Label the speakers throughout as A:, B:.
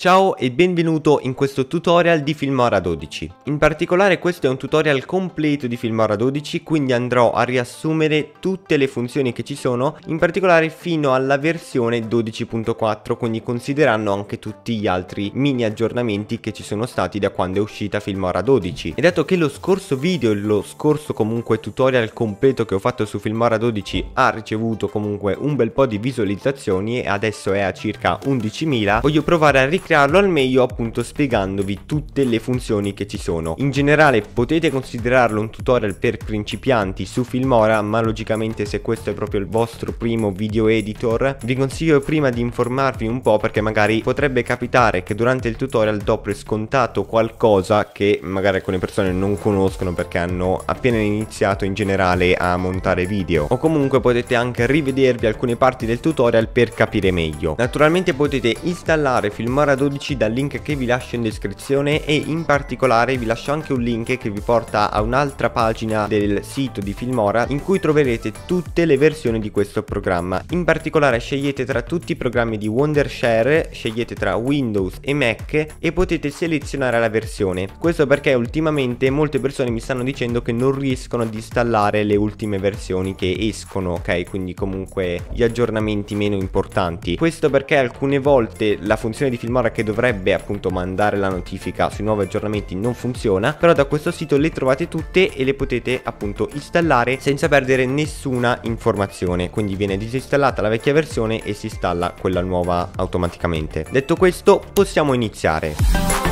A: Ciao e benvenuto in questo tutorial di Filmora 12. In particolare questo è un tutorial completo di Filmora 12, quindi andrò a riassumere tutte le funzioni che ci sono, in particolare fino alla versione 12.4, quindi considerando anche tutti gli altri mini aggiornamenti che ci sono stati da quando è uscita Filmora 12. E dato che lo scorso video e lo scorso comunque tutorial completo che ho fatto su Filmora 12 ha ricevuto comunque un bel po' di visualizzazioni e adesso è a circa 11.000, voglio provare a ricreare crearlo al meglio appunto spiegandovi tutte le funzioni che ci sono. In generale potete considerarlo un tutorial per principianti su Filmora ma logicamente se questo è proprio il vostro primo video editor vi consiglio prima di informarvi un po' perché magari potrebbe capitare che durante il tutorial do per scontato qualcosa che magari alcune persone non conoscono perché hanno appena iniziato in generale a montare video o comunque potete anche rivedervi alcune parti del tutorial per capire meglio. Naturalmente potete installare Filmora 12 dal link che vi lascio in descrizione e in particolare vi lascio anche un link che vi porta a un'altra pagina del sito di Filmora in cui troverete tutte le versioni di questo programma. In particolare scegliete tra tutti i programmi di Wondershare, scegliete tra Windows e Mac e potete selezionare la versione. Questo perché ultimamente molte persone mi stanno dicendo che non riescono ad installare le ultime versioni che escono, ok? Quindi comunque gli aggiornamenti meno importanti. Questo perché alcune volte la funzione di Filmora ora che dovrebbe appunto mandare la notifica sui nuovi aggiornamenti non funziona, però da questo sito le trovate tutte e le potete appunto installare senza perdere nessuna informazione, quindi viene disinstallata la vecchia versione e si installa quella nuova automaticamente. Detto questo possiamo iniziare.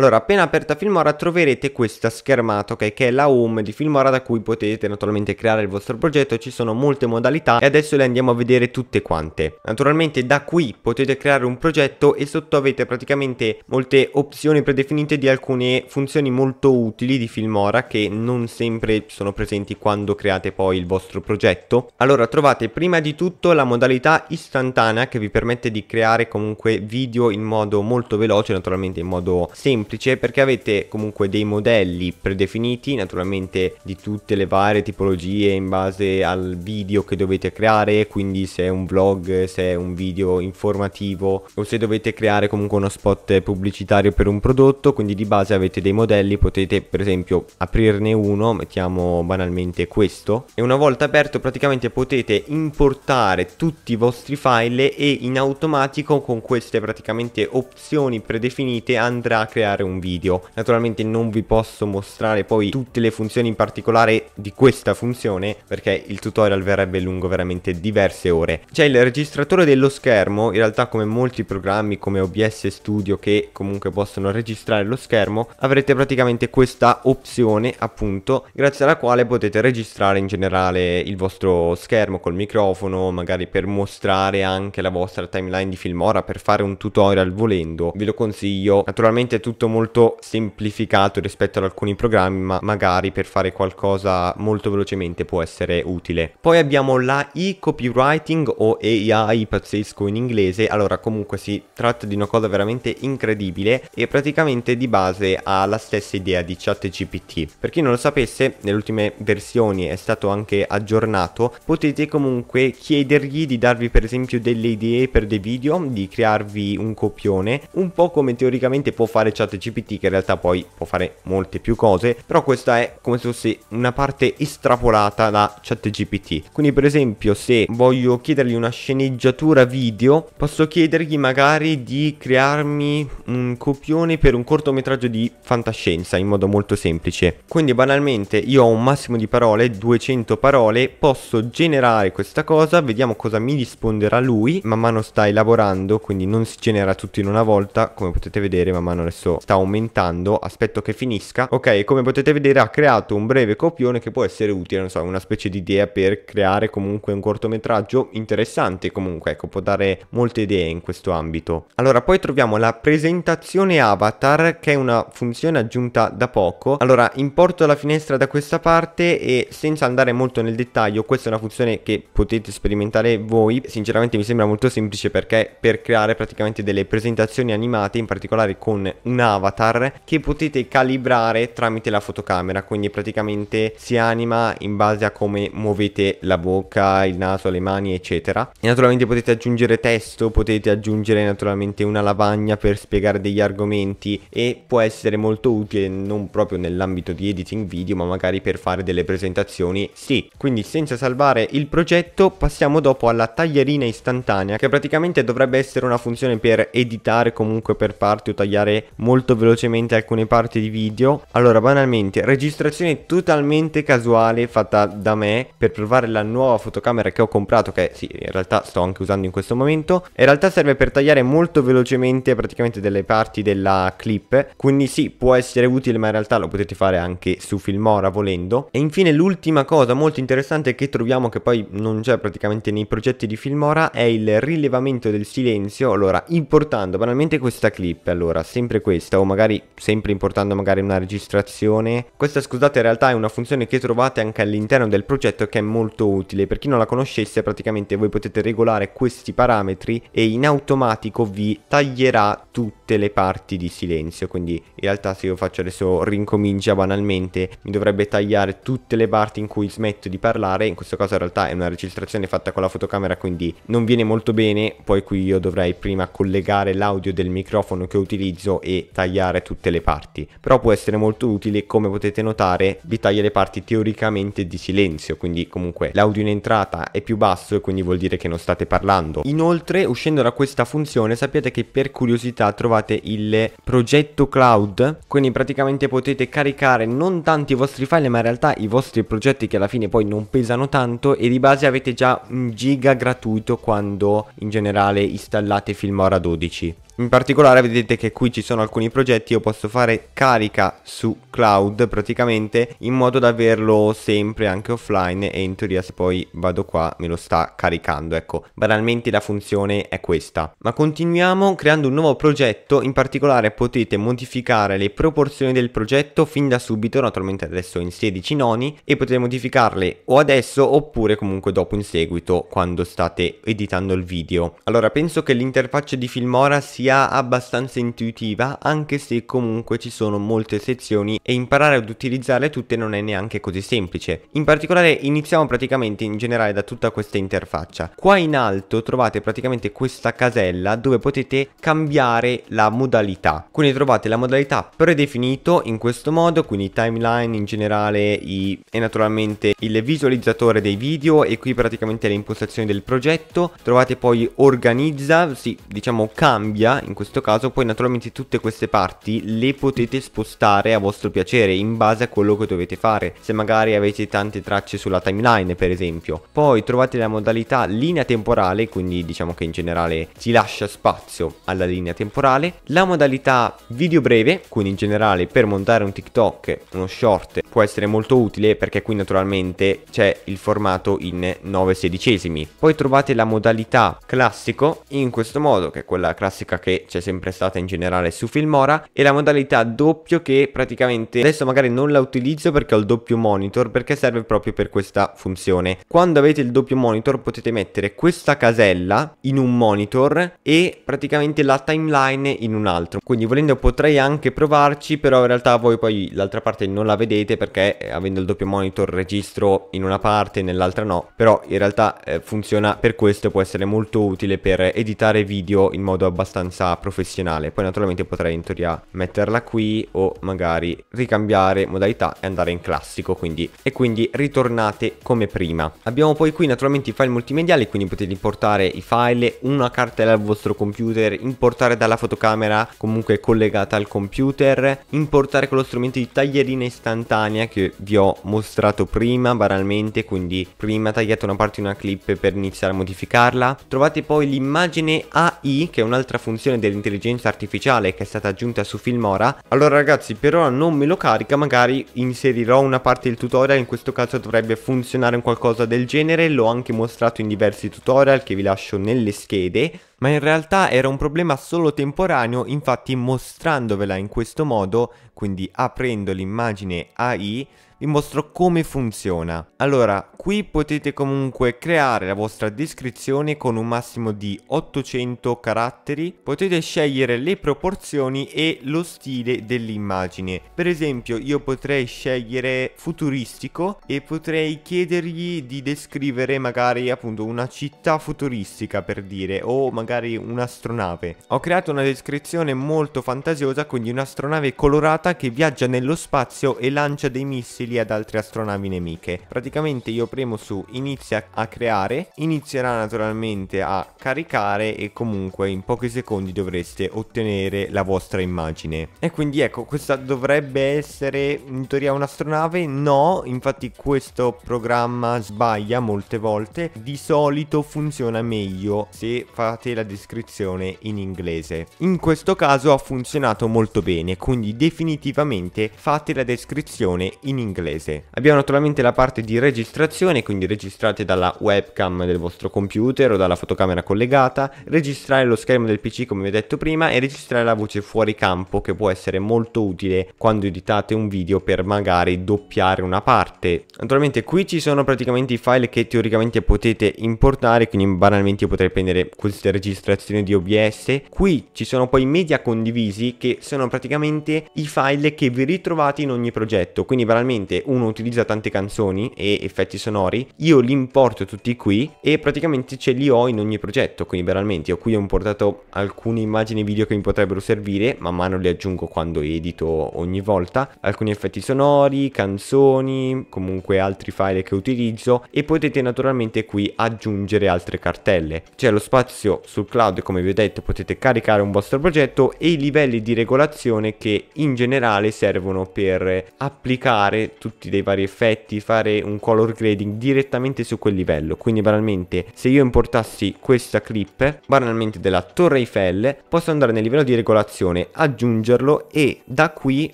A: Allora, appena aperta Filmora troverete questa schermata, ok, che è la home di Filmora da cui potete naturalmente creare il vostro progetto, ci sono molte modalità e adesso le andiamo a vedere tutte quante. Naturalmente da qui potete creare un progetto e sotto avete praticamente molte opzioni predefinite di alcune funzioni molto utili di Filmora che non sempre sono presenti quando create poi il vostro progetto. Allora, trovate prima di tutto la modalità istantanea che vi permette di creare comunque video in modo molto veloce, naturalmente in modo semplice semplice perché avete comunque dei modelli predefiniti naturalmente di tutte le varie tipologie in base al video che dovete creare quindi se è un vlog se è un video informativo o se dovete creare comunque uno spot pubblicitario per un prodotto quindi di base avete dei modelli potete per esempio aprirne uno mettiamo banalmente questo e una volta aperto praticamente potete importare tutti i vostri file e in automatico con queste praticamente opzioni predefinite andrà a creare creare un video. Naturalmente non vi posso mostrare poi tutte le funzioni in particolare di questa funzione perché il tutorial verrebbe lungo veramente diverse ore. C'è il registratore dello schermo, in realtà come molti programmi come OBS Studio che comunque possono registrare lo schermo, avrete praticamente questa opzione appunto grazie alla quale potete registrare in generale il vostro schermo col microfono, magari per mostrare anche la vostra timeline di Filmora per fare un tutorial volendo. Ve lo consiglio. Naturalmente tutti tutto molto semplificato rispetto ad alcuni programmi, ma magari per fare qualcosa molto velocemente può essere utile. Poi abbiamo la e copywriting o AI pazzesco in inglese, allora comunque si tratta di una cosa veramente incredibile e praticamente di base ha la stessa idea di ChatGPT. Per chi non lo sapesse, nelle ultime versioni è stato anche aggiornato, potete comunque chiedergli di darvi per esempio delle idee per dei video, di crearvi un copione, un po' come teoricamente può fare ChatGPT chat GPT che in realtà poi può fare molte più cose, però questa è come se fosse una parte estrapolata da chat GPT. Quindi per esempio se voglio chiedergli una sceneggiatura video, posso chiedergli magari di crearmi un copione per un cortometraggio di fantascienza in modo molto semplice. Quindi banalmente io ho un massimo di parole, 200 parole, posso generare questa cosa, vediamo cosa mi risponderà lui, man mano sta elaborando, quindi non si genera tutto in una volta, come potete vedere man mano adesso sta aumentando aspetto che finisca ok come potete vedere ha creato un breve copione che può essere utile non so una specie di idea per creare comunque un cortometraggio interessante comunque ecco può dare molte idee in questo ambito allora poi troviamo la presentazione avatar che è una funzione aggiunta da poco allora importo la finestra da questa parte e senza andare molto nel dettaglio questa è una funzione che potete sperimentare voi sinceramente mi sembra molto semplice perché per creare praticamente delle presentazioni animate in particolare con una avatar che potete calibrare tramite la fotocamera, quindi praticamente si anima in base a come muovete la bocca, il naso, le mani, eccetera. E naturalmente potete aggiungere testo, potete aggiungere naturalmente una lavagna per spiegare degli argomenti e può essere molto utile non proprio nell'ambito di editing video, ma magari per fare delle presentazioni. Sì, quindi senza salvare il progetto passiamo dopo alla taglierina istantanea che praticamente dovrebbe essere una funzione per editare comunque per parti o tagliare molto molto velocemente alcune parti di video. Allora, banalmente, registrazione totalmente casuale fatta da me per provare la nuova fotocamera che ho comprato, che sì, in realtà sto anche usando in questo momento. In realtà serve per tagliare molto velocemente praticamente delle parti della clip, quindi sì, può essere utile, ma in realtà lo potete fare anche su Filmora volendo. E infine l'ultima cosa molto interessante che troviamo che poi non c'è praticamente nei progetti di Filmora è il rilevamento del silenzio, allora importando banalmente questa clip, allora sempre questa vista o magari sempre importando magari una registrazione. Questa scusate in realtà è una funzione che trovate anche all'interno del progetto che è molto utile. Per chi non la conoscesse praticamente voi potete regolare questi parametri e in automatico vi taglierà tutte le parti di silenzio. Quindi in realtà se io faccio adesso rincomincia banalmente mi dovrebbe tagliare tutte le parti in cui smetto di parlare. In questo caso in realtà è una registrazione fatta con la fotocamera quindi non viene molto bene. Poi qui io dovrei prima collegare l'audio del microfono che utilizzo e tagliare tagliare tutte le parti, però può essere molto utile come potete notare vi taglia le parti teoricamente di silenzio, quindi comunque l'audio in entrata è più basso e quindi vuol dire che non state parlando. Inoltre uscendo da questa funzione sapete che per curiosità trovate il progetto cloud, quindi praticamente potete caricare non tanto i vostri file ma in realtà i vostri progetti che alla fine poi non pesano tanto e di base avete già un giga gratuito quando in generale installate Filmora 12. In particolare vedete che qui ci sono alcuni progetti, io posso fare carica su cloud praticamente in modo da averlo sempre anche offline e in teoria se poi vado qua me lo sta caricando, ecco, banalmente la funzione è questa. Ma continuiamo creando un nuovo progetto, in particolare potete modificare le proporzioni del progetto fin da subito, naturalmente adesso in 16 noni e potete modificarle o adesso oppure comunque dopo in seguito quando state editando il video. Allora penso che l'interfaccia di Filmora sia sia abbastanza intuitiva anche se comunque ci sono molte sezioni e imparare ad utilizzarle tutte non è neanche così semplice. In particolare iniziamo praticamente in generale da tutta questa interfaccia. Qua in alto trovate praticamente questa casella dove potete cambiare la modalità. Quindi trovate la modalità predefinito in questo modo, quindi timeline in generale i, e naturalmente il visualizzatore dei video e qui praticamente le impostazioni del progetto. Trovate poi organizza, sì, diciamo cambia in questo caso poi naturalmente tutte queste parti le potete spostare a vostro piacere in base a quello che dovete fare se magari avete tante tracce sulla timeline per esempio poi trovate la modalità linea temporale quindi diciamo che in generale si lascia spazio alla linea temporale la modalità video breve quindi in generale per montare un TikTok uno short può essere molto utile perché qui naturalmente c'è il formato in 9 sedicesimi poi trovate la modalità classico in questo modo che è quella classica che che c'è sempre stata in generale su Filmora e la modalità doppio che praticamente adesso magari non la utilizzo perché ho il doppio monitor perché serve proprio per questa funzione. Quando avete il doppio monitor potete mettere questa casella in un monitor e praticamente la timeline in un altro. Quindi volendo potrei anche provarci però in realtà voi poi l'altra parte non la vedete perché eh, avendo il doppio monitor registro in una parte e nell'altra no. Però in realtà eh, funziona per questo può essere molto utile per editare video in modo abbastanza esperienza professionale. Poi naturalmente potrei in teoria metterla qui o magari ricambiare modalità e andare in classico quindi e quindi ritornate come prima. Abbiamo poi qui naturalmente i file multimediali quindi potete importare i file, una cartella al vostro computer, importare dalla fotocamera comunque collegata al computer, importare con lo strumento di taglierina istantanea che vi ho mostrato prima banalmente quindi prima tagliate una parte di una clip per iniziare a modificarla. Trovate poi l'immagine AI che è un'altra funzione funzione dell'intelligenza artificiale che è stata aggiunta su Filmora, allora ragazzi per ora non me lo carica, magari inserirò una parte del tutorial, in questo caso dovrebbe funzionare un qualcosa del genere, l'ho anche mostrato in diversi tutorial che vi lascio nelle schede, ma in realtà era un problema solo temporaneo, infatti mostrandovela in questo modo, quindi aprendo l'immagine AI, vi mostro come funziona. Allora, qui potete comunque creare la vostra descrizione con un massimo di 800 caratteri, potete scegliere le proporzioni e lo stile dell'immagine. Per esempio io potrei scegliere futuristico e potrei chiedergli di descrivere magari appunto una città futuristica per dire o magari un'astronave. Ho creato una descrizione molto fantasiosa quindi un'astronave colorata che viaggia nello spazio e lancia dei missili lì ad altre astronavi nemiche. Praticamente io premo su inizia a creare, inizierà naturalmente a caricare e comunque in pochi secondi dovreste ottenere la vostra immagine. E quindi ecco, questa dovrebbe essere in teoria un'astronave? No, infatti questo programma sbaglia molte volte, di solito funziona meglio se fate la descrizione in inglese. In questo caso ha funzionato molto bene, quindi definitivamente fate la descrizione in inglese inglese. Abbiamo naturalmente la parte di registrazione, quindi registrate dalla webcam del vostro computer o dalla fotocamera collegata, registrare lo schermo del PC come vi ho detto prima e registrare la voce fuori campo che può essere molto utile quando editate un video per magari doppiare una parte. Naturalmente qui ci sono praticamente i file che teoricamente potete importare, quindi banalmente io potrei prendere queste registrazioni di OBS. Qui ci sono poi i media condivisi che sono praticamente i file che vi ritrovate in ogni progetto, quindi banalmente praticamente uno utilizza tante canzoni e effetti sonori, io li importo tutti qui e praticamente ce li ho in ogni progetto, quindi veramente io qui ho importato alcune immagini video che mi potrebbero servire, man mano le aggiungo quando edito ogni volta, alcuni effetti sonori, canzoni, comunque altri file che utilizzo e potete naturalmente qui aggiungere altre cartelle. C'è lo spazio sul cloud, come vi ho detto, potete caricare un vostro progetto e i livelli di regolazione che in generale servono per applicare tutti dei vari effetti, fare un color grading direttamente su quel livello. Quindi banalmente se io importassi questa clip, banalmente della torre Eiffel, posso andare nel livello di regolazione, aggiungerlo e da qui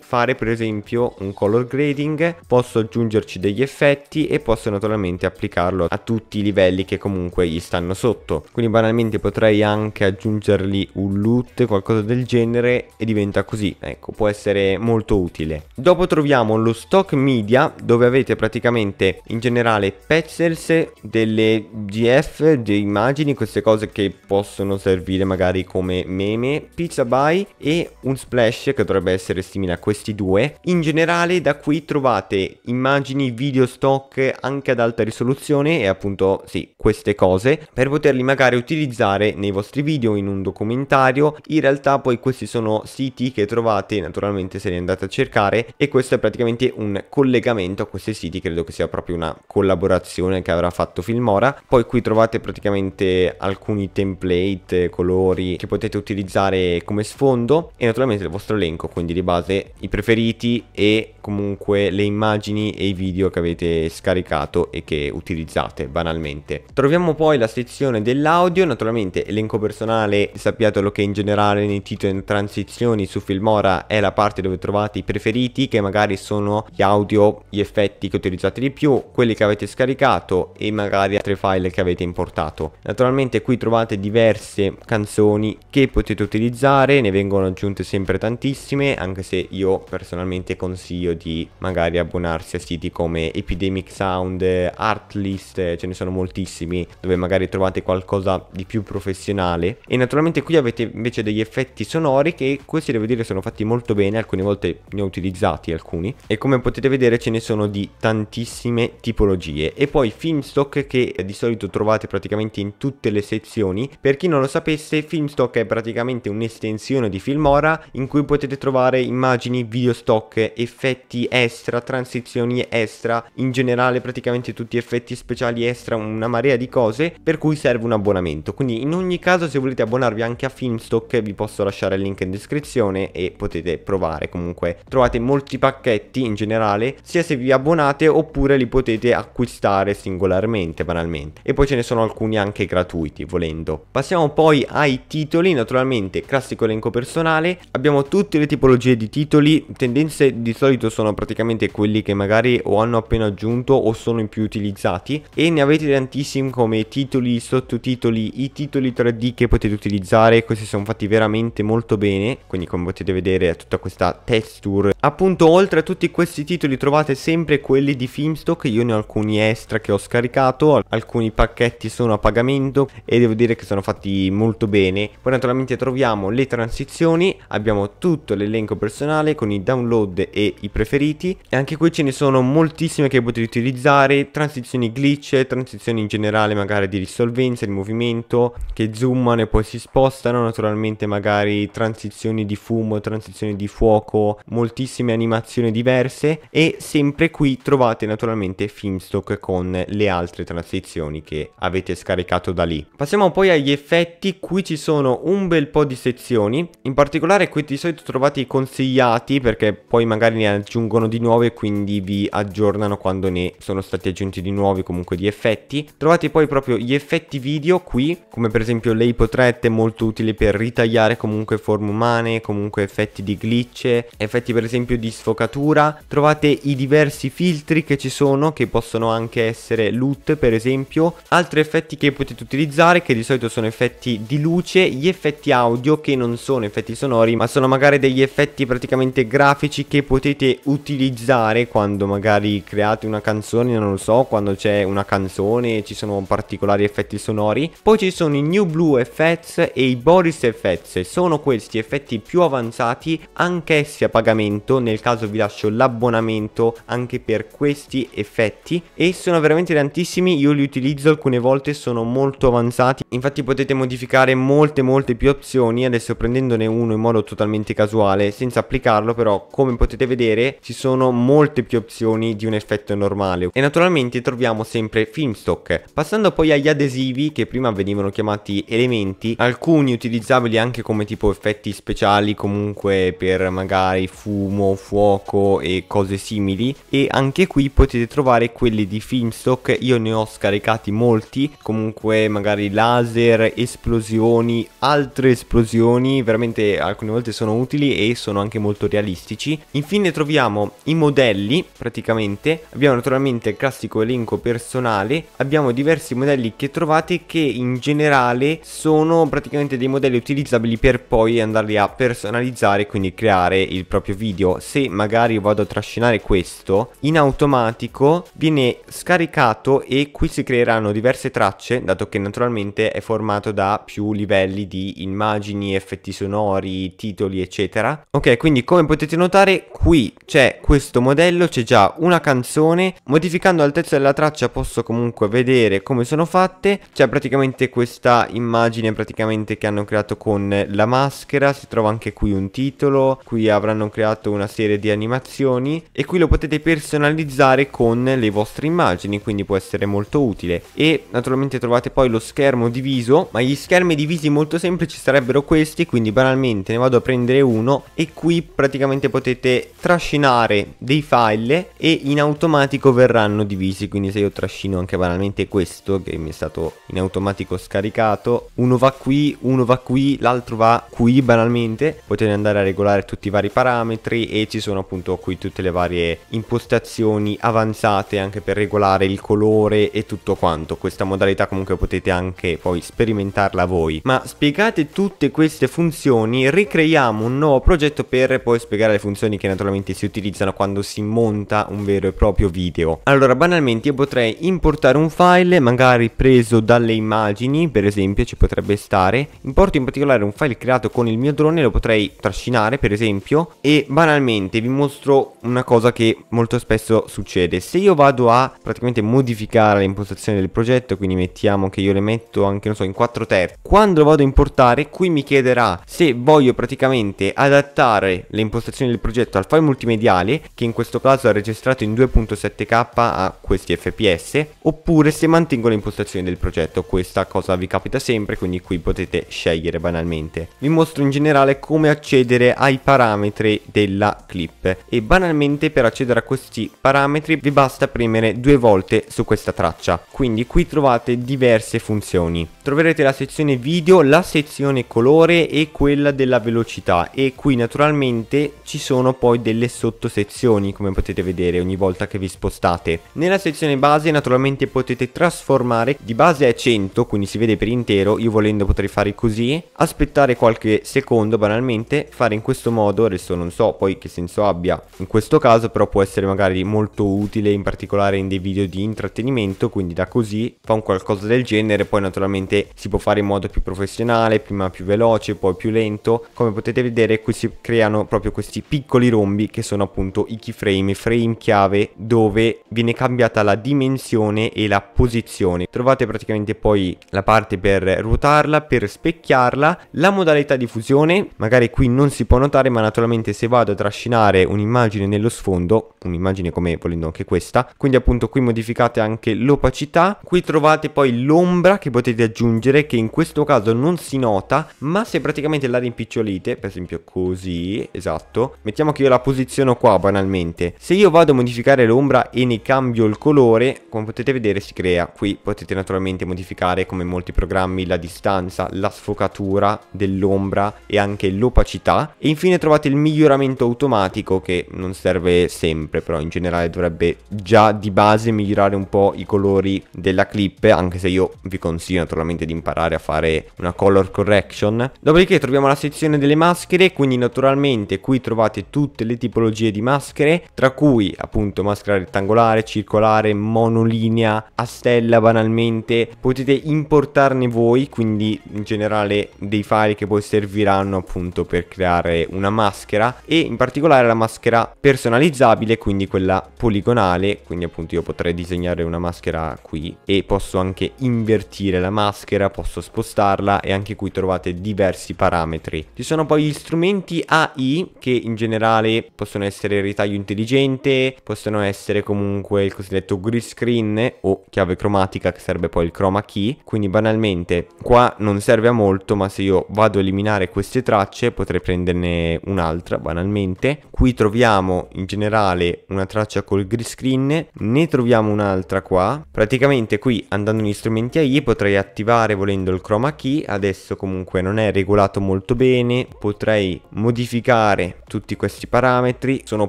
A: fare per esempio un color grading, posso aggiungerci degli effetti e posso naturalmente applicarlo a tutti i livelli che comunque gli stanno sotto. Quindi banalmente potrei anche aggiungergli un loot, qualcosa del genere e diventa così. Ecco, può essere molto utile. Dopo troviamo lo stock media dove avete praticamente in generale pixels delle gf, delle immagini, queste cose che possono servire magari come meme, pizza by e un splash che dovrebbe essere simile a questi due. In generale da qui trovate immagini, video stock anche ad alta risoluzione e appunto sì, queste cose per poterli magari utilizzare nei vostri video in un documentario. In realtà poi questi sono siti che trovate naturalmente se li andate a cercare e questo è praticamente un collegamento a questi siti, credo che sia proprio una collaborazione che avrà fatto Filmora. Poi qui trovate praticamente alcuni template, colori che potete utilizzare come sfondo e naturalmente il vostro elenco, quindi di base i preferiti e comunque le immagini e i video che avete scaricato e che utilizzate banalmente. Troviamo poi la sezione dell'audio, naturalmente elenco personale, sappiatelo che in generale nei titoli e transizioni su Filmora è la parte dove trovate i preferiti che magari sono gli audio audio, gli effetti che utilizzate di più, quelli che avete scaricato e magari altri file che avete importato. Naturalmente qui trovate diverse canzoni che potete utilizzare, ne vengono aggiunte sempre tantissime, anche se io personalmente consiglio di magari abbonarsi a siti come Epidemic Sound, Artlist, eh, ce ne sono moltissimi dove magari trovate qualcosa di più professionale e naturalmente qui avete invece degli effetti sonori che questi devo dire sono fatti molto bene, alcune volte ne ho utilizzati alcuni e come potete vedere vedere ce ne sono di tantissime tipologie e poi Filmstock che di solito trovate praticamente in tutte le sezioni per chi non lo sapesse Filmstock è praticamente un'estensione di Filmora in cui potete trovare immagini, video stock, effetti extra, transizioni extra in generale praticamente tutti effetti speciali extra una marea di cose per cui serve un abbonamento quindi in ogni caso se volete abbonarvi anche a Filmstock vi posso lasciare il link in descrizione e potete provare comunque trovate molti pacchetti in generale canale sia se vi abbonate oppure li potete acquistare singolarmente banalmente e poi ce ne sono alcuni anche gratuiti volendo passiamo poi ai titoli naturalmente classico elenco personale abbiamo tutte le tipologie di titoli tendenze di solito sono praticamente quelli che magari o hanno appena aggiunto o sono i più utilizzati e ne avete tantissimi come titoli sottotitoli i titoli 3d che potete utilizzare questi sono fatti veramente molto bene quindi come potete vedere tutta questa texture appunto oltre a tutti questi titoli trovate sempre quelli di Filmstock, io ne ho alcuni extra che ho scaricato, alcuni pacchetti sono a pagamento e devo dire che sono fatti molto bene. Poi naturalmente troviamo le transizioni, abbiamo tutto l'elenco personale con i download e i preferiti e anche qui ce ne sono moltissime che potete utilizzare, transizioni glitch, transizioni in generale magari di risolvenza, di movimento, che zoomano e poi si spostano, naturalmente magari transizioni di fumo, transizioni di fuoco, moltissime animazioni diverse e sempre qui trovate naturalmente Filmstock con le altre transizioni che avete scaricato da lì. Passiamo poi agli effetti, qui ci sono un bel po' di sezioni, in particolare qui di solito trovate i consigliati perché poi magari ne aggiungono di nuove quindi vi aggiornano quando ne sono stati aggiunti di nuovi comunque di effetti. Trovate poi proprio gli effetti video qui, come per esempio le ipotrette molto utili per ritagliare comunque forme umane, comunque effetti di glitch, effetti per esempio di sfocatura. Trovate i diversi filtri che ci sono che possono anche essere loot per esempio altri effetti che potete utilizzare che di solito sono effetti di luce gli effetti audio che non sono effetti sonori ma sono magari degli effetti praticamente grafici che potete utilizzare quando magari create una canzone non lo so quando c'è una canzone ci sono particolari effetti sonori poi ci sono i New Blue Effects e i Boris Effects sono questi effetti più avanzati anch'essi a pagamento nel caso vi lascio l'abbonamento aumento anche per questi effetti e sono veramente tantissimi, io li utilizzo alcune volte, sono molto avanzati, infatti potete modificare molte molte più opzioni, adesso prendendone uno in modo totalmente casuale, senza applicarlo però come potete vedere ci sono molte più opzioni di un effetto normale e naturalmente troviamo sempre Filmstock. Passando poi agli adesivi che prima venivano chiamati elementi, alcuni utilizzabili anche come tipo effetti speciali comunque per magari fumo, fuoco e cose simili simili e anche qui potete trovare quelli di Filmstock, io ne ho scaricati molti, comunque magari laser, esplosioni, altre esplosioni, veramente alcune volte sono utili e sono anche molto realistici. Infine troviamo i modelli praticamente, abbiamo naturalmente il classico elenco personale, abbiamo diversi modelli che trovate che in generale sono praticamente dei modelli utilizzabili per poi andarli a personalizzare quindi creare il proprio video se magari vado a trascinare fare questo, in automatico viene scaricato e qui si creeranno diverse tracce, dato che naturalmente è formato da più livelli di immagini, effetti sonori, titoli, eccetera. Ok, quindi come potete notare qui c'è questo modello, c'è già una canzone, modificando l'altezza della traccia posso comunque vedere come sono fatte, c'è praticamente questa immagine praticamente che hanno creato con la maschera, si trova anche qui un titolo, qui avranno creato una serie di animazioni e qui lo potete personalizzare con le vostre immagini quindi può essere molto utile e naturalmente trovate poi lo schermo diviso ma gli schermi divisi molto semplici sarebbero questi quindi banalmente ne vado a prendere uno e qui praticamente potete trascinare dei file e in automatico verranno divisi quindi se io trascino anche banalmente questo che mi è stato in automatico scaricato uno va qui uno va qui l'altro va qui banalmente potete andare a regolare tutti i vari parametri e ci sono appunto qui tutte le varie varie impostazioni avanzate anche per regolare il colore e tutto quanto. Questa modalità comunque potete anche poi sperimentarla voi. Ma spiegate tutte queste funzioni, ricreiamo un nuovo progetto per poi spiegare le funzioni che naturalmente si utilizzano quando si monta un vero e proprio video. Allora banalmente io potrei importare un file magari preso dalle immagini, per esempio ci potrebbe stare. Importo in particolare un file creato con il mio drone, lo potrei trascinare per esempio e banalmente vi mostro una cosa cosa che molto spesso succede. Se io vado a praticamente modificare le impostazioni del progetto, quindi mettiamo che io le metto anche, non so, in 4 terzi, quando vado a importare, qui mi chiederà se voglio praticamente adattare le impostazioni del progetto al file multimediale, che in questo caso è registrato in 2.7k a questi fps, oppure se mantengo le impostazioni del progetto. Questa cosa vi capita sempre, quindi qui potete scegliere banalmente. Vi mostro in generale come accedere ai parametri della clip e banalmente per accedere a questi parametri vi basta premere due volte su questa traccia. Quindi qui trovate diverse funzioni. Troverete la sezione video, la sezione colore e quella della velocità e qui naturalmente ci sono poi delle sottosezioni come potete vedere ogni volta che vi spostate. Nella sezione base naturalmente potete trasformare di base a 100 quindi si vede per intero io volendo potrei fare così aspettare qualche secondo banalmente fare in questo modo adesso non so poi che senso abbia in questo caso caso però può essere magari molto utile in particolare in dei video di intrattenimento, quindi da così fa un qualcosa del genere, poi naturalmente si può fare in modo più professionale, prima più veloce, poi più lento. Come potete vedere qui si creano proprio questi piccoli rombi che sono appunto i keyframe, frame chiave dove viene cambiata la dimensione e la posizione. Trovate praticamente poi la parte per ruotarla, per specchiarla, la modalità di fusione, magari qui non si può notare ma naturalmente se vado a trascinare un'immagine nello sfondo fondo, un'immagine come volendo anche questa, quindi appunto qui modificate anche l'opacità, qui trovate poi l'ombra che potete aggiungere che in questo caso non si nota, ma se praticamente la rimpicciolite, per esempio così, esatto, mettiamo che io la posiziono qua banalmente, se io vado a modificare l'ombra e ne cambio il colore, come potete vedere si crea, qui potete naturalmente modificare come molti programmi la distanza, la sfocatura dell'ombra e anche l'opacità e infine trovate il miglioramento automatico che non serve sempre, però in generale dovrebbe già di base migliorare un po' i colori della clip, anche se io vi consiglio naturalmente di imparare a fare una color correction. Dopodiché troviamo la sezione delle maschere, quindi naturalmente qui trovate tutte le tipologie di maschere, tra cui appunto maschera rettangolare, circolare, monolinea, a stella banalmente. Potete importarne voi, quindi in generale dei file che poi serviranno appunto per creare una maschera e in particolare la maschera personalizzata personalizzabile, quindi quella poligonale, quindi appunto io potrei disegnare una maschera qui e posso anche invertire la maschera, posso spostarla e anche qui trovate diversi parametri. Ci sono poi gli strumenti AI che in generale possono essere ritaglio intelligente, possono essere comunque il cosiddetto grid screen o chiave cromatica che serve poi il chroma key, quindi banalmente qua non serve a molto ma se io vado a eliminare queste tracce potrei prenderne un'altra banalmente. Qui troviamo in generale generale una traccia col green screen, ne troviamo un'altra qua. Praticamente qui andando negli strumenti AI potrei attivare volendo il chroma key, adesso comunque non è regolato molto bene, potrei modificare tutti questi parametri, sono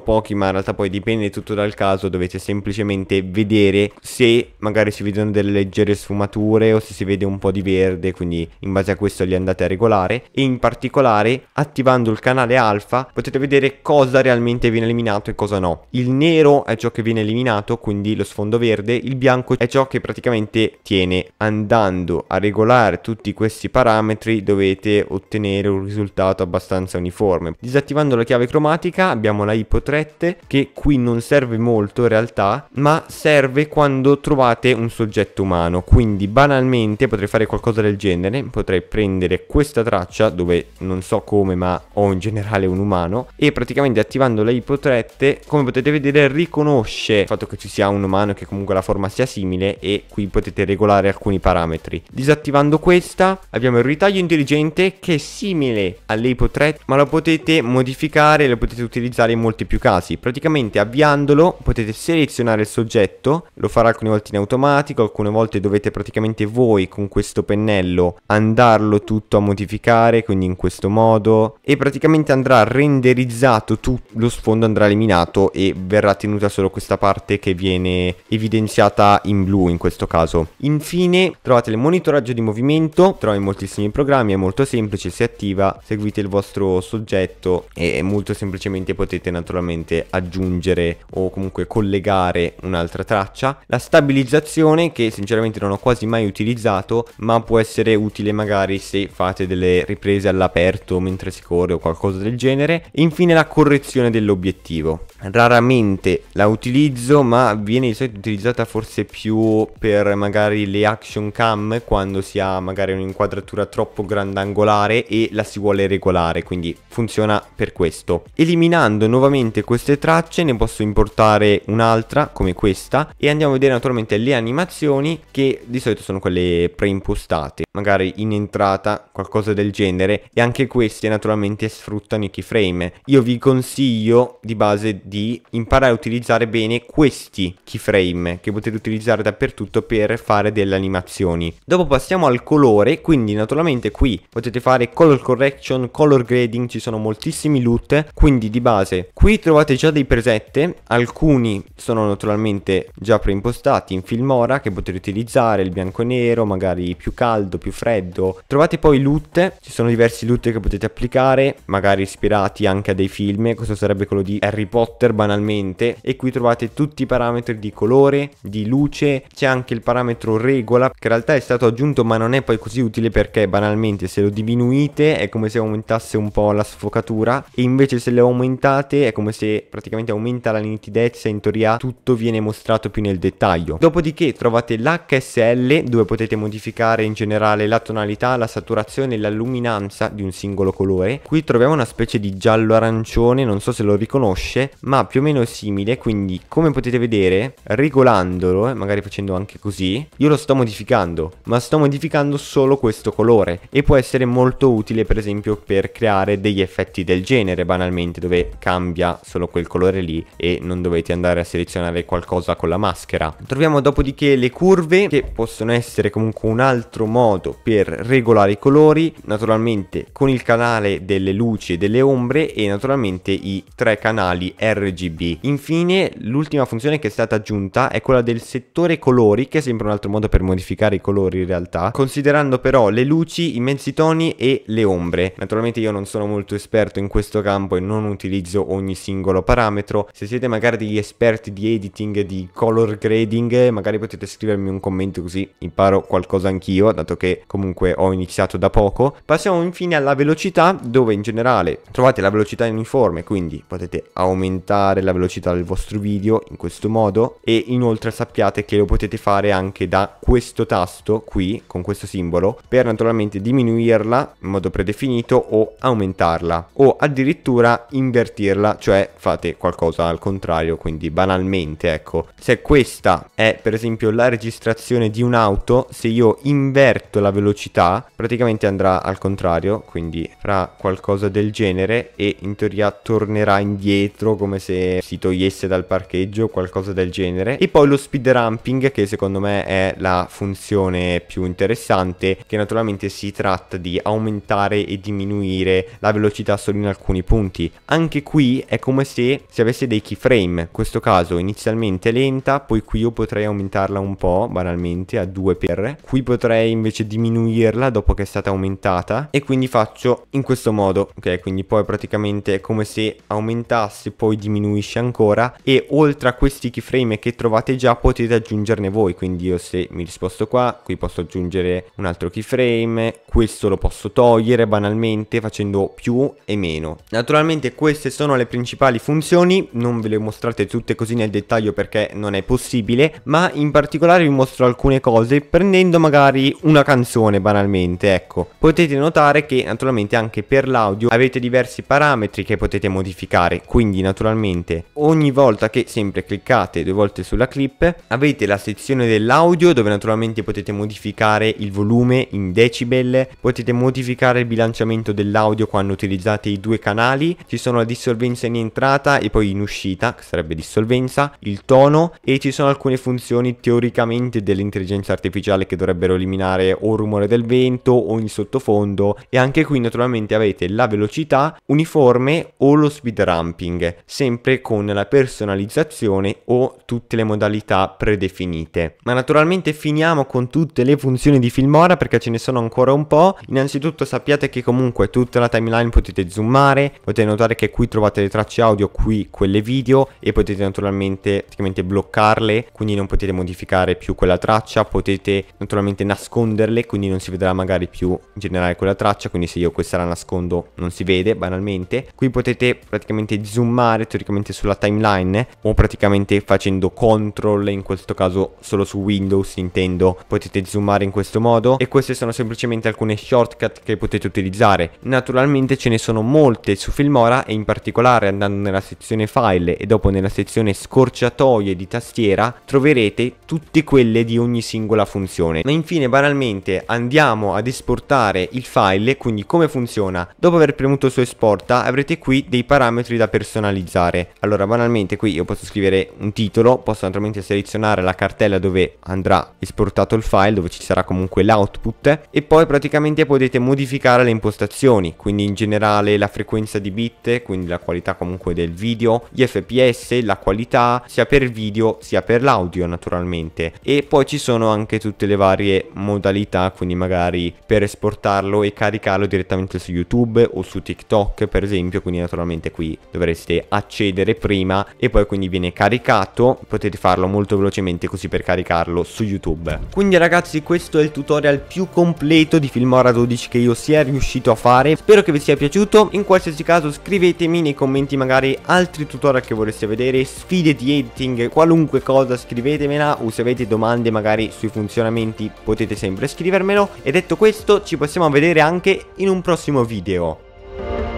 A: pochi ma in realtà poi dipende tutto dal caso, dovete semplicemente vedere se magari si vedono delle leggere sfumature o se si vede un po' di verde, quindi in base a questo li andate a regolare e in particolare attivando il canale alfa potete vedere cosa realmente viene eliminato e cosa no. Il nero è ciò che viene eliminato, quindi lo sfondo verde, il bianco è ciò che praticamente tiene. Andando a regolare tutti questi parametri dovete ottenere un risultato abbastanza uniforme. Disattivando la chiave cromatica abbiamo la ipotrette che qui non serve molto in realtà, ma serve quando trovate un soggetto umano. Quindi banalmente potrei fare qualcosa del genere, potrei prendere questa traccia dove non so come ma ho in generale un umano e praticamente attivando la ipotrette potete, come potete vedere, riconosce il fatto che ci sia un umano e che comunque la forma sia simile e qui potete regolare alcuni parametri. Disattivando questa abbiamo il ritaglio intelligente che è simile all'Apo 3 ma lo potete modificare e lo potete utilizzare in molti più casi. Praticamente avviandolo potete selezionare il soggetto, lo farà alcune volte in automatico, alcune volte dovete praticamente voi con questo pennello andarlo tutto a modificare, quindi in questo modo e praticamente andrà renderizzato tutto, lo sfondo andrà eliminato eliminato e verrà tenuta solo questa parte che viene evidenziata in blu in questo caso. Infine trovate il monitoraggio di movimento, trovi moltissimi programmi, è molto semplice, si attiva, seguite il vostro soggetto e molto semplicemente potete naturalmente aggiungere o comunque collegare un'altra traccia. La stabilizzazione che sinceramente non ho quasi mai utilizzato ma può essere utile magari se fate delle riprese all'aperto mentre si corre o qualcosa del genere. E infine la correzione dell'obiettivo raramente la utilizzo ma viene di solito utilizzata forse più per magari le action cam quando si ha magari un'inquadratura troppo grandangolare e la si vuole regolare quindi funziona per questo eliminando nuovamente queste tracce ne posso importare un'altra come questa e andiamo a vedere naturalmente le animazioni che di solito sono quelle preimpostate magari in entrata qualcosa del genere e anche queste naturalmente sfruttano i keyframe io vi consiglio di base di di imparare a utilizzare bene questi keyframe che potete utilizzare dappertutto per fare delle animazioni. Dopo passiamo al colore, quindi naturalmente qui potete fare color correction, color grading, ci sono moltissimi loot, quindi di base qui trovate già dei preset, alcuni sono naturalmente già preimpostati in Filmora che potete utilizzare, il bianco e nero, magari più caldo, più freddo. Trovate poi loot, ci sono diversi loot che potete applicare, magari ispirati anche a dei film, questo sarebbe quello di Harry Potter spotter banalmente e qui trovate tutti i parametri di colore, di luce, c'è anche il parametro regola che in realtà è stato aggiunto ma non è poi così utile perché banalmente se lo diminuite è come se aumentasse un po' la sfocatura e invece se le aumentate è come se praticamente aumenta la nitidezza in teoria tutto viene mostrato più nel dettaglio. Dopodiché trovate l'HSL dove potete modificare in generale la tonalità, la saturazione e la luminanza di un singolo colore. Qui troviamo una specie di giallo arancione, non so se lo riconosce, ma più o meno simile, quindi come potete vedere, regolandolo, eh, magari facendo anche così, io lo sto modificando, ma sto modificando solo questo colore e può essere molto utile per esempio per creare degli effetti del genere banalmente dove cambia solo quel colore lì e non dovete andare a selezionare qualcosa con la maschera. Troviamo dopodiché le curve che possono essere comunque un altro modo per regolare i colori, naturalmente con il canale delle luci e delle ombre e naturalmente i tre canali RGB. Infine, l'ultima funzione che è stata aggiunta è quella del settore colori, che sembra un altro modo per modificare i colori in realtà, considerando però le luci, i mezzi toni e le ombre. Naturalmente io non sono molto esperto in questo campo e non utilizzo ogni singolo parametro. Se siete magari degli esperti di editing, di color grading, magari potete scrivermi un commento così imparo qualcosa anch'io, dato che comunque ho iniziato da poco. Passiamo infine alla velocità, dove in generale trovate la velocità uniforme, quindi potete aumentare aumentare la velocità del vostro video in questo modo e inoltre sappiate che lo potete fare anche da questo tasto qui con questo simbolo per naturalmente diminuirla in modo predefinito o aumentarla o addirittura invertirla cioè fate qualcosa al contrario quindi banalmente ecco se questa è per esempio la registrazione di un'auto se io inverto la velocità praticamente andrà al contrario quindi farà qualcosa del genere e in teoria tornerà indietro come se si togliesse dal parcheggio o qualcosa del genere. E poi lo speed ramping che secondo me è la funzione più interessante che naturalmente si tratta di aumentare e diminuire la velocità solo in alcuni punti. Anche qui è come se si avesse dei keyframe, in questo caso inizialmente lenta, poi qui io potrei aumentarla un po' banalmente a 2 per, qui potrei invece diminuirla dopo che è stata aumentata e quindi faccio in questo modo, ok? Quindi poi praticamente è come se aumentasse poi poi diminuisce ancora e oltre a questi keyframe che trovate già potete aggiungerne voi quindi io se mi risposto qua qui posso aggiungere un altro keyframe questo lo posso togliere banalmente facendo più e meno naturalmente queste sono le principali funzioni non ve le mostrate tutte così nel dettaglio perché non è possibile ma in particolare vi mostro alcune cose prendendo magari una canzone banalmente ecco potete notare che naturalmente anche per l'audio avete diversi parametri che potete modificare quindi naturalmente naturalmente ogni volta che sempre cliccate due volte sulla clip avete la sezione dell'audio dove naturalmente potete modificare il volume in decibel, potete modificare il bilanciamento dell'audio quando utilizzate i due canali, ci sono la dissolvenza in entrata e poi in uscita, che sarebbe dissolvenza, il tono e ci sono alcune funzioni teoricamente dell'intelligenza artificiale che dovrebbero eliminare o il rumore del vento o in sottofondo e anche qui naturalmente avete la velocità uniforme o lo speed ramping sempre con la personalizzazione o tutte le modalità predefinite. Ma naturalmente finiamo con tutte le funzioni di Filmora perché ce ne sono ancora un po'. Innanzitutto sappiate che comunque tutta la timeline potete zoomare, potete notare che qui trovate le tracce audio, qui quelle video e potete naturalmente praticamente bloccarle, quindi non potete modificare più quella traccia, potete naturalmente nasconderle, quindi non si vedrà magari più in generale quella traccia, quindi se io questa la nascondo non si vede banalmente. Qui potete praticamente zoomare andare teoricamente sulla timeline o praticamente facendo control, in questo caso solo su Windows intendo, potete zoomare in questo modo e queste sono semplicemente alcune shortcut che potete utilizzare. Naturalmente ce ne sono molte su Filmora e in particolare andando nella sezione file e dopo nella sezione scorciatoie di tastiera troverete tutte quelle di ogni singola funzione. Ma infine banalmente andiamo ad esportare il file, quindi come funziona? Dopo aver premuto su esporta avrete qui dei parametri da personalizzare personalizzare. Allora banalmente qui io posso scrivere un titolo, posso naturalmente selezionare la cartella dove andrà esportato il file, dove ci sarà comunque l'output e poi praticamente potete modificare le impostazioni, quindi in generale la frequenza di bit, quindi la qualità comunque del video, gli fps, la qualità sia per video sia per l'audio naturalmente e poi ci sono anche tutte le varie modalità, quindi magari per esportarlo e caricarlo direttamente su YouTube o su TikTok per esempio, quindi naturalmente qui dovreste accedere prima e poi quindi viene caricato potete farlo molto velocemente così per caricarlo su youtube quindi ragazzi questo è il tutorial più completo di Filmora 12 che io sia riuscito a fare spero che vi sia piaciuto in qualsiasi caso scrivetemi nei commenti magari altri tutorial che vorreste vedere sfide di editing qualunque cosa scrivetemela o se avete domande magari sui funzionamenti potete sempre scrivermelo e detto questo ci possiamo vedere anche in un prossimo video